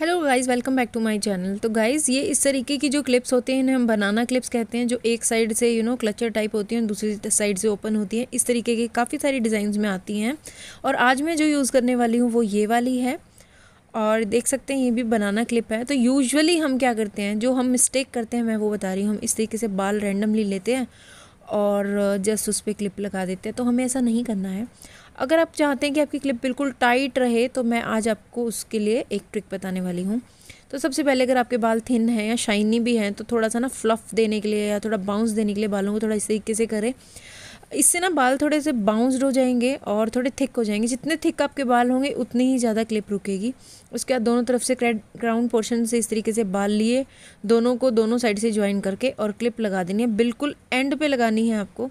hello guys welcome back to my channel तो guys ये इस तरीके की जो क्लिप्स होते हैं इन्हें हम बनाना क्लिप्स कहते हैं जो एक साइड से यू नो क्लचर टाइप होती हैं दूसरी साइड से ओपन होती हैं इस तरीके की काफ़ी सारी डिज़ाइंस में आती हैं और आज मैं जो यूज़ करने वाली हूँ वो ये वाली है और देख सकते हैं ये भी बनाना क्लिप है तो यूजअली हम क्या करते हैं जो हम मिस्टेक करते हैं मैं वो बता रही हूँ हम इस तरीके से बाल रेंडमली लेते हैं और जस्ट उस पर क्लिप लगा देते हैं तो हमें ऐसा नहीं करना है अगर आप चाहते हैं कि आपकी क्लिप बिल्कुल टाइट रहे तो मैं आज आपको उसके लिए एक ट्रिक बताने वाली हूँ तो सबसे पहले अगर आपके बाल थिन हैं या शाइनी भी हैं तो थोड़ा सा ना फ्लफ़ देने के लिए या थोड़ा बाउंस देने के लिए बालों को थोड़ा इस तरीके से करें इससे ना बाल थोड़े से बाउंस्ड हो जाएंगे और थोड़े थिक हो जाएंगे जितने थिक आपके बाल होंगे उतनी ही ज़्यादा क्लिप रुकेगी उसके बाद दोनों तरफ से क्राउन पोर्शन से इस तरीके से बाल लिए दोनों को दोनों साइड से ज्वाइन करके और क्लिप लगा देनी है बिल्कुल एंड पे लगानी है आपको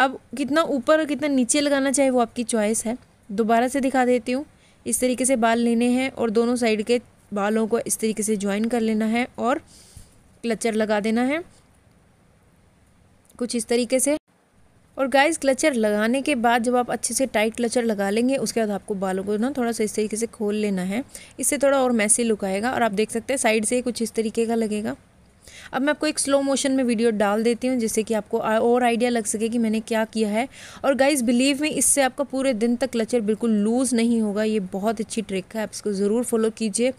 अब कितना ऊपर और कितना नीचे लगाना चाहे वो आपकी चॉइस है दोबारा से दिखा देती हूँ इस तरीके से बाल लेने हैं और दोनों साइड के बालों को इस तरीके से ज्वाइन कर लेना है और क्लचर लगा देना है कुछ इस तरीके से और गाइस क्लचर लगाने के बाद जब आप अच्छे से टाइट क्लचर लगा लेंगे उसके बाद आपको बालों को ना थोड़ा सा इस तरीके से खोल लेना है इससे थोड़ा और मैसी लुक आएगा और आप देख सकते हैं साइड से कुछ इस तरीके का लगेगा अब मैं आपको एक स्लो मोशन में वीडियो डाल देती हूँ जिससे कि आपको और आइडिया लग सके कि मैंने क्या किया है और गाइज़ बिलीव में इससे आपका पूरे दिन तक क्लचर बिल्कुल लूज़ नहीं होगा ये बहुत अच्छी ट्रिक है आप इसको ज़रूर फॉलो कीजिए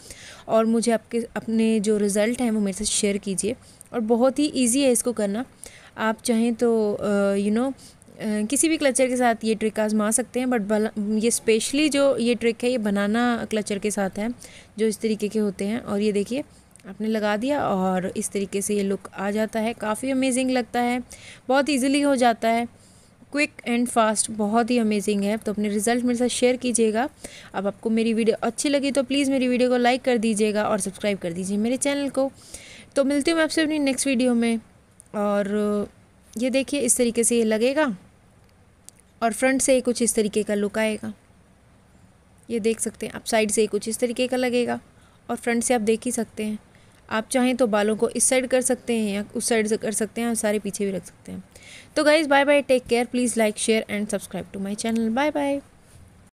और मुझे आपके अपने जो रिज़ल्ट हैं वो मेरे साथ शेयर कीजिए और बहुत ही ईजी है इसको करना आप चाहें तो यू नो किसी भी क्लचर के साथ ये ट्रिक आजमा सकते हैं बट ये स्पेशली जो ये ट्रिक है ये बनाना क्लचर के साथ है जो इस तरीके के होते हैं और ये देखिए आपने लगा दिया और इस तरीके से ये लुक आ जाता है काफ़ी अमेजिंग लगता है बहुत इजीली हो जाता है क्विक एंड फास्ट बहुत ही अमेजिंग है तो अपने रिजल्ट मेरे साथ शेयर कीजिएगा अब आपको मेरी वीडियो अच्छी लगी तो प्लीज़ मेरी वीडियो को लाइक कर दीजिएगा और सब्सक्राइब कर दीजिए मेरे चैनल को तो मिलती हूँ मैं आपसे अपनी नेक्स्ट वीडियो में और ये देखिए इस तरीके से ये लगेगा और फ्रंट से कुछ इस तरीके का लुक आएगा ये देख सकते हैं आप साइड से कुछ इस तरीके का लगेगा और फ्रंट से आप देख ही सकते हैं आप चाहें तो बालों को इस साइड कर सकते हैं या उस साइड से कर सकते हैं और सारे पीछे भी रख सकते हैं तो guys bye bye take care please like share and subscribe to my channel bye bye